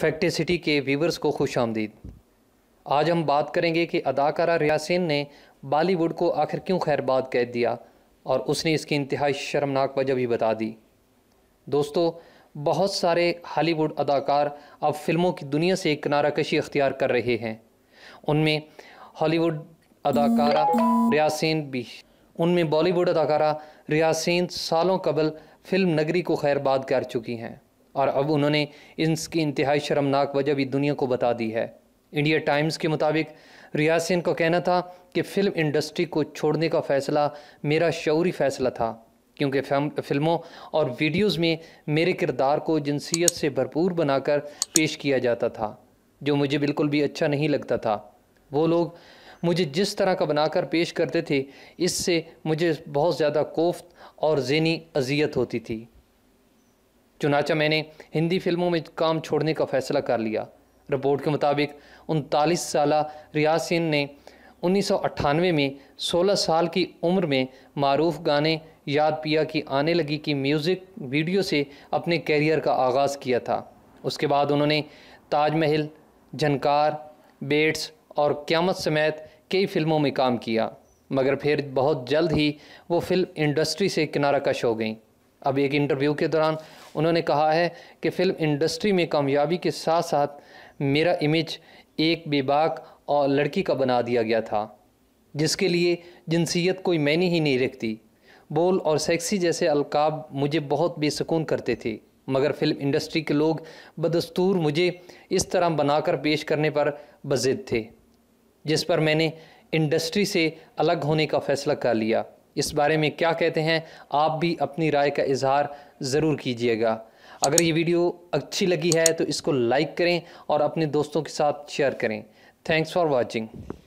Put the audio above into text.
फैक्टे city के viewers को खुश आमदीद आज हम बात करेंगे कि अदाकारा रियासिन ने बॉलीवुड को आखिर क्यों खैरबाद कह दिया और उसने इसकी इंतहाई शर्मनाक वजह भी बता दी दोस्तों बहुत सारे हॉलीवुड अदाकार अब फिल्मों की दुनिया से एक किनाराकशी अख्तियार कर रहे हैं उनमें हॉलीवुड अदाकारा रियासिन भी उनमें बॉलीवुड अदाकारा रियासिन सालों कबल फिल्म नगरी को खैरबाद कर चुकी हैं और अब उन्होंने इसकी इंतहाई शर्मनाक वजह भी दुनिया को बता दी है इंडिया टाइम्स के मुताबिक रियासिन का कहना था कि फ़िल्म इंडस्ट्री को छोड़ने का फ़ैसला मेरा शौरी फ़ैसला था क्योंकि फिल्मों और वीडियोस में मेरे किरदार को जिनसीत से भरपूर बनाकर पेश किया जाता था जो मुझे बिल्कुल भी अच्छा नहीं लगता था वो लोग मुझे जिस तरह का बनाकर पेश करते थे इससे मुझे बहुत ज़्यादा कोफ्त और जहनी अजियत होती थी चुनाचा मैंने हिंदी फिल्मों में काम छोड़ने का फैसला कर लिया रिपोर्ट के मुताबिक उनतालीस साल रियाज सिंह ने अट्ठानवे में 16 साल की उम्र में मरूफ गाने याद पिया की आने लगी की म्यूज़िक वीडियो से अपने कैरियर का आगाज़ किया था उसके बाद उन्होंने ताजमहल झनकार बेट्स और क्यामत समेत कई फिल्मों में काम किया मगर फिर बहुत जल्द ही वो फिल्म इंडस्ट्री से किनारा कश हो गई अब एक इंटरव्यू के दौरान उन्होंने कहा है कि फ़िल्म इंडस्ट्री में कामयाबी के साथ साथ मेरा इमेज एक बेबाक और लड़की का बना दिया गया था जिसके लिए जिनसीत कोई मैंने ही नहीं रखती बोल और सेक्सी जैसे अलकाब मुझे बहुत बेसकून करते थे मगर फिल्म इंडस्ट्री के लोग बदस्तूर मुझे इस तरह बनाकर पेश करने पर बजिद थे जिस पर मैंने इंडस्ट्री से अलग होने का फ़ैसला कर लिया इस बारे में क्या कहते हैं आप भी अपनी राय का इजहार ज़रूर कीजिएगा अगर ये वीडियो अच्छी लगी है तो इसको लाइक करें और अपने दोस्तों के साथ शेयर करें थैंक्स फॉर वॉचिंग